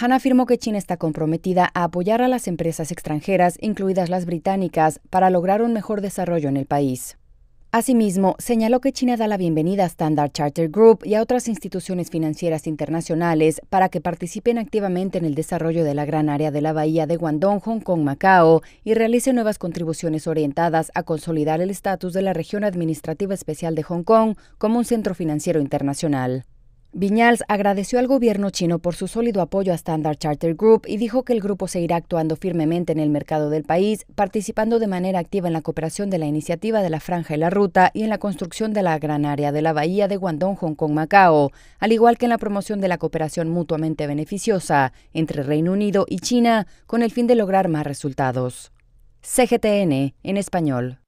Han afirmó que China está comprometida a apoyar a las empresas extranjeras, incluidas las británicas, para lograr un mejor desarrollo en el país. Asimismo, señaló que China da la bienvenida a Standard Charter Group y a otras instituciones financieras internacionales para que participen activamente en el desarrollo de la gran área de la bahía de Guangdong, Hong Kong, Macao y realice nuevas contribuciones orientadas a consolidar el estatus de la región administrativa especial de Hong Kong como un centro financiero internacional. Viñals agradeció al gobierno chino por su sólido apoyo a Standard Charter Group y dijo que el grupo seguirá actuando firmemente en el mercado del país, participando de manera activa en la cooperación de la iniciativa de la Franja y la Ruta y en la construcción de la gran área de la bahía de Guangdong, Hong Kong, Macao, al igual que en la promoción de la cooperación mutuamente beneficiosa entre Reino Unido y China con el fin de lograr más resultados. CGTN en español.